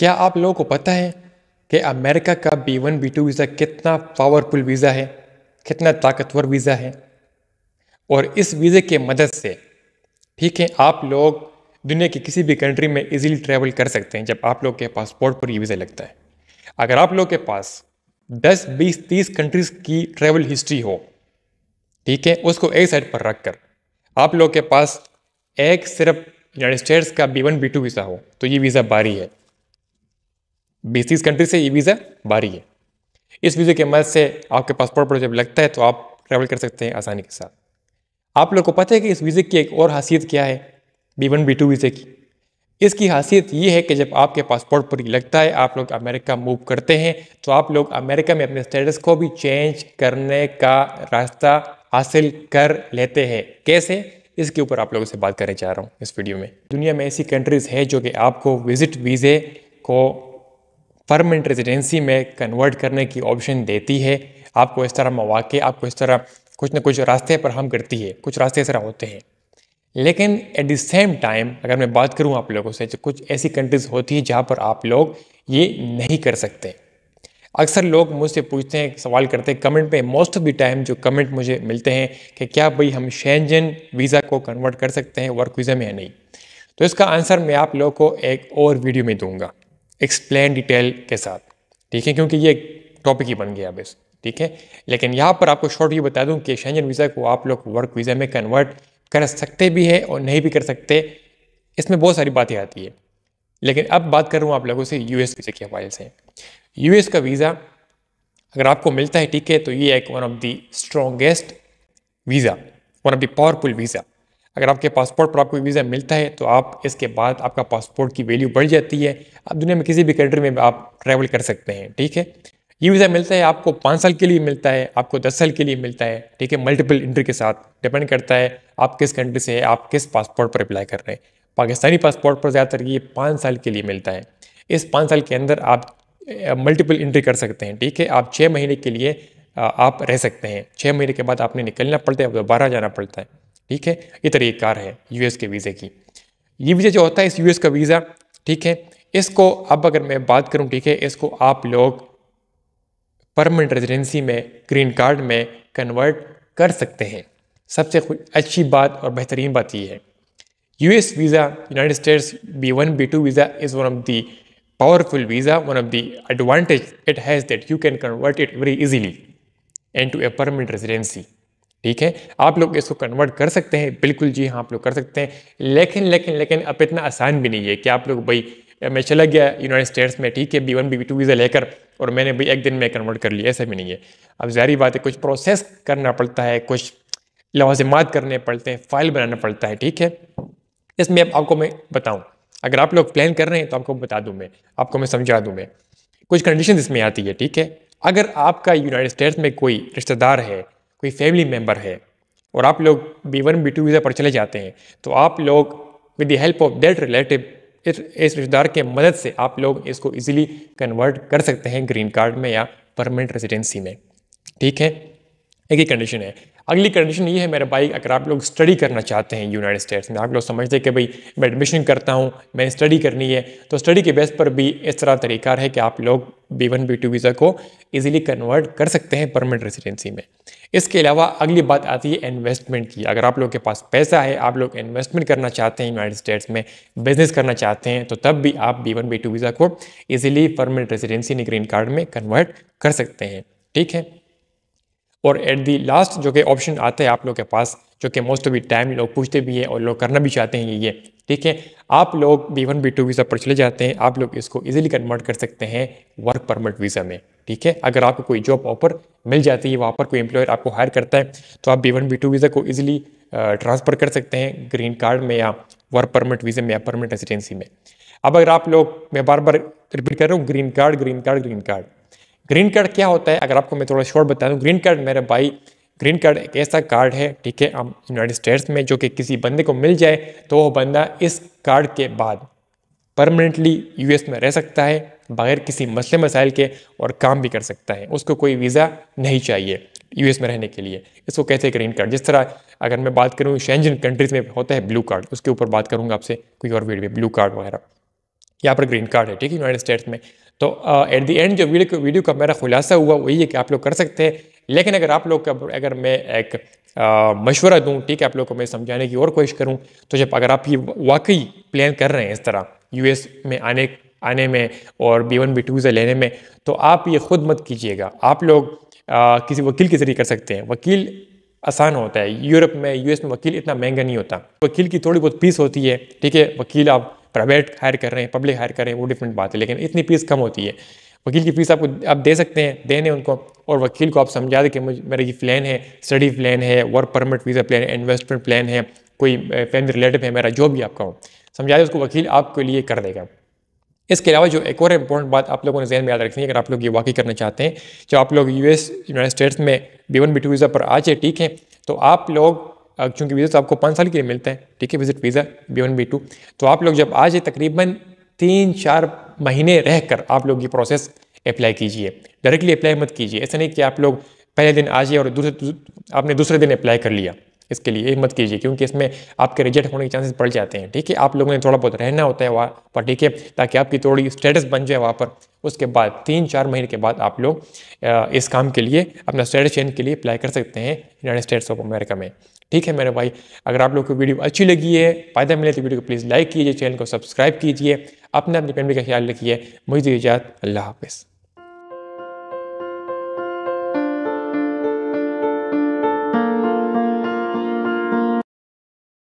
क्या आप लोगों को पता है कि अमेरिका का B one B two visa कितना पावरफुल वीज़ा है कितना ताकतवर वीज़ा है और इस वीज़े के मदद से ठीक है आप लोग दुनिया की किसी भी कंट्री में इजीली ट्रैवल कर सकते हैं जब आप लोग के पासपोर्ट पर ये वीज़ा लगता है अगर आप लोग के पास 10, 20, 30 कंट्रीज़ की ट्रैवल हिस्ट्री हो ठीक है उसको एक साइड पर रख कर आप लोग के पास एक सिर्फ यूनाइटेड स्टेट्स का B one B two visa हो तो ये वीज़ा बारी है बीस तीस कंट्री से ये वीज़ा बारी है इस वीज़े के मदद से आपके पासपोर्ट पर जब लगता है तो आप ट्रैवल कर सकते हैं आसानी के साथ आप लोग को पता है कि इस वीज़े की एक और खासियत क्या है बी वन बी टू वीज़े की इसकी हासियत ये है कि जब आपके पासपोर्ट पर लगता है आप लोग अमेरिका मूव करते हैं तो आप लोग अमेरिका में अपने स्टेटस को भी चेंज करने का रास्ता हासिल कर लेते हैं कैसे इसके ऊपर आप लोगों से बात करने जा रहा हूँ इस वीडियो में दुनिया में ऐसी कंट्रीज़ है जो कि आपको विज़िट वीज़े को परमानेंट रेजिडेंसी में कन्वर्ट करने की ऑप्शन देती है आपको इस तरह मौाक़े आपको इस तरह कुछ ना कुछ रास्ते पर हम करती है कुछ रास्ते इस तरह होते हैं लेकिन एट द सेम टाइम अगर मैं बात करूं आप लोगों से कुछ ऐसी कंट्रीज़ होती है जहां पर आप लोग ये नहीं कर सकते अक्सर लोग मुझसे पूछते हैं सवाल करते हैं कमेंट पे मोस्ट ऑफ द टाइम जो कमेंट मुझे मिलते हैं कि क्या भाई हम शेंजन वीज़ा को कन्वर्ट कर सकते हैं वर्क वीज़ा में या नहीं तो इसका आंसर मैं आप लोगों को एक और वीडियो में दूंगा एक्सप्लेन डिटेल के साथ ठीक है क्योंकि ये टॉपिक ही बन गया बस ठीक है लेकिन यहाँ पर आपको शॉर्ट ये बता दूँ कि शेंजन वीज़ा को आप लोग वर्क वीज़ा में कन्वर्ट कर सकते भी हैं और नहीं भी कर सकते इसमें बहुत सारी बातें आती है लेकिन अब बात कर रहा हूँ आप लोगों से यू एस वीज़े के हवाले से एस का वीज़ा अगर आपको मिलता है ठीक है तो ये एक one of the strongest visa one of the powerful visa अगर आपके पासपोर्ट पर आपको वीज़ा मिलता है तो आप इसके बाद आपका पासपोर्ट की वैल्यू बढ़ जाती है आप दुनिया में किसी भी कंट्री में आप ट्रैवल कर सकते हैं ठीक है ये वीज़ा मिलता है आपको पाँच साल के लिए मिलता है आपको दस साल के लिए मिलता है ठीक है मल्टीपल इंट्री के साथ डिपेंड करता है आप किस कंट्री से आप किस पासपोर्ट पर अप्लाई कर रहे हैं पाकिस्तानी पासपोर्ट पर ज़्यादातर ये पाँच साल के लिए मिलता है इस पाँच साल के अंदर आप मल्टीपल इंट्री कर सकते हैं ठीक है आप छः महीने के लिए आप रह सकते हैं छः महीने के बाद आपने निकलना पड़ता है दोबारा जाना पड़ता है ठीक है ये तरीक़ेकार है यूएस के वीज़े की ये वीज़ा जो होता है इस यूएस का वीज़ा ठीक है इसको अब अगर मैं बात करूँ ठीक है इसको आप लोग परमानेंट रेजिडेंसी में ग्रीन कार्ड में कन्वर्ट कर सकते हैं सबसे अच्छी बात और बेहतरीन बात यह है as visa United States B one B two visa is one of the visa one of the advantage it has that you can convert it very easily and to a permanent residency ठीक है आप लोग इसको convert कर सकते हैं बिल्कुल जी हाँ आप लोग कर सकते हैं लेकिन लेकिन लेकिन अब इतना आसान भी नहीं है कि आप लोग भाई मैं चला गया यूनाइटेड स्टेट्स में ठीक है B one B two visa लेकर और मैंने भाई एक दिन में कन्वर्ट कर लिया ऐसा भी नहीं है अब जारी बात है कुछ प्रोसेस करना पड़ता है कुछ लवाजमात करने पड़ते हैं फाइल बनाना पड़ता है ठीक है इसमें अब आपको मैं बताऊँ अगर आप लोग प्लान कर रहे हैं तो आपको बता दूँ मैं आपको मैं समझा दूँ मैं कुछ कंडीशन इसमें आती है ठीक है अगर आपका यूनाइटेड स्टेट्स में कोई रिश्तेदार है कोई फैमिली मेम्बर है और आप लोग B one B two visa पर चले जाते हैं तो आप लोग with the help of that relative इस इस रिश्तेदार के मदद से आप लोग इसको इजीली कन्वर्ट कर सकते हैं ग्रीन कार्ड में या परमानेंट रेजिडेंसी में ठीक है एक ही कंडीशन है अगली कंडीशन ये है मेरे भाई अगर आप लोग स्टडी करना चाहते हैं यूनाइटेड स्टेट्स में आप लोग समझते हैं कि भाई मैं एडमिशन करता हूँ मैंने स्टडी करनी है तो स्टडी के बेस पर भी इस तरह तरीका है कि आप लोग B one B two visa को ईजिली कन्वर्ट कर सकते हैं परमानेंट रेजिडेंसी में इसके अलावा अगली बात आती है इन्वेस्टमेंट की अगर आप लोग के पास पैसा है आप लोग इन्वेस्टमेंट करना चाहते हैं यूनाइटेड स्टेट्स में बिजनेस करना चाहते हैं तो तब भी आप B one B two visa को ईजिली परमानेंट रेजिडेंसी ने ग्रीन कार्ड में कन्वर्ट कर सकते हैं ठीक है और एट दी लास्ट जो कि ऑप्शन आते हैं आप लोग के पास जो कि मोस्ट ऑफ द टाइम लोग पूछते भी है और लोग करना भी चाहते हैं ये ठीक है आप लोग B one B two visa पर चले जाते हैं आप लोग इसको इजीली कन्वर्ट कर सकते हैं वर्क परमिट वीज़ा में ठीक है अगर आपको कोई जॉब ऑफर मिल जाती है वहाँ पर कोई एम्प्लॉयर आपको हायर करता है तो आप B one B two visa को इजीली ट्रांसफ़र कर सकते हैं ग्रीन कार्ड में या वर्क परमिट वीज़े में या परमिट रेजिडेंसी में अब अगर आप लोग मैं बार बार रिपीट कर रहा हूँ green card green card green card green card क्या होता है अगर आपको मैं थोड़ा शॉर्ट बता दूँ ग्रीन कार्ड मेरे भाई ग्रीन कार्ड एक ऐसा कार्ड है ठीक है हम यूनाइटेड स्टेट्स में जो कि किसी बंदे को मिल जाए तो वह बंदा इस कार्ड के बाद परमानेंटली यूएस में रह सकता है बगैर किसी मसले मसाइल के और काम भी कर सकता है उसको कोई वीज़ा नहीं चाहिए यूएस में रहने के लिए इसको कहते हैं ग्रीन कार्ड जिस तरह अगर मैं बात करूँ शेंजन कंट्रीज़ में होता है ब्लू कार्ड उसके ऊपर बात करूँगा आपसे कोई और वीडियो ब्लू कार्ड वगैरह यहाँ पर ग्रीन कार्ड है ठीक है यूनाइटेड स्टेट्स में तो एट द एंड जो वीडियो वीडियो का मेरा खुलासा हुआ वही है कि आप लोग कर सकते हैं लेकिन अगर आप लोग का अगर मैं एक मशवरा दूँ ठीक है आप लोग को मैं समझाने की और कोशिश करूँ तो जब अगर आप ये वाकई प्लान कर रहे हैं इस तरह यू में आने आने में और बी वन बी टू से लेने में तो आप ये खुद मत कीजिएगा आप लोग आ, किसी वकील के ज़रिए कर सकते हैं वकील आसान होता है यूरोप में यूएस में वकील इतना महंगा नहीं होता वकील की थोड़ी बहुत फीस होती है ठीक है वकील आप प्राइवेट हायर कर रहे हैं पब्लिक हायर कर रहे हैं वो डिफरेंट बात है लेकिन इतनी फीस कम होती है वकील की फ़ीस आपको आप दे सकते हैं देने उनको और वकील को आप समझा दें कि मुझे मेरा ये प्लान है स्टडी प्लान है वर्क परमिट वीज़ा प्लान है इन्वेस्टमेंट प्लान है कोई फैमिली रिलेटिव है मेरा जो भी आपका हो समझा दें उसको वकील आपके लिए कर देगा इसके अलावा जो एक और इंपॉर्टेंट बात आप लोगों ने जहन में याद रखनी है अगर आप लोग ये वाकई करना चाहते हैं जो आप लोग एस यूनाइटेड स्टेट्स में B one B two visa पर आ जाए ठीक है तो आप लोग चूँकि वीज़ा तो आपको पाँच साल के लिए मिलता है ठीक है visit visa B one B two तो आप लोग जब आ जाए तकरीबन तीन चार महीने रहकर आप लोग ये प्रोसेस अप्लाई कीजिए डायरेक्टली अप्लाई मत कीजिए ऐसा नहीं कि आप लोग पहले दिन आ जाइए और दूसरे आपने दूसरे दिन अप्लाई कर लिया इसके लिए मत कीजिए क्योंकि इसमें आपके रिजेक्ट होने के चांसेस बढ़ जाते हैं ठीक है आप लोगों ने थोड़ा बहुत रहना होता है वहाँ पर ठीक है ताकि आपकी थोड़ी स्टेटस बन जाए वहाँ पर उसके बाद तीन चार महीने के बाद आप लोग इस काम के लिए अपना स्टेटस चेंज के लिए अप्लाई कर सकते हैं यूनाइटेड स्टेट्स ऑफ अमेरिका में ठीक है मेरे भाई अगर आप लोग को वीडियो अच्छी लगी है फायदा मिले तो वीडियो को प्लीज़ लाइक कीजिए चैनल को सब्सक्राइब कीजिए अपने अपनी फैमिली का ख्याल रखिए मुझे इजाज़त अल्लाह हाफिज़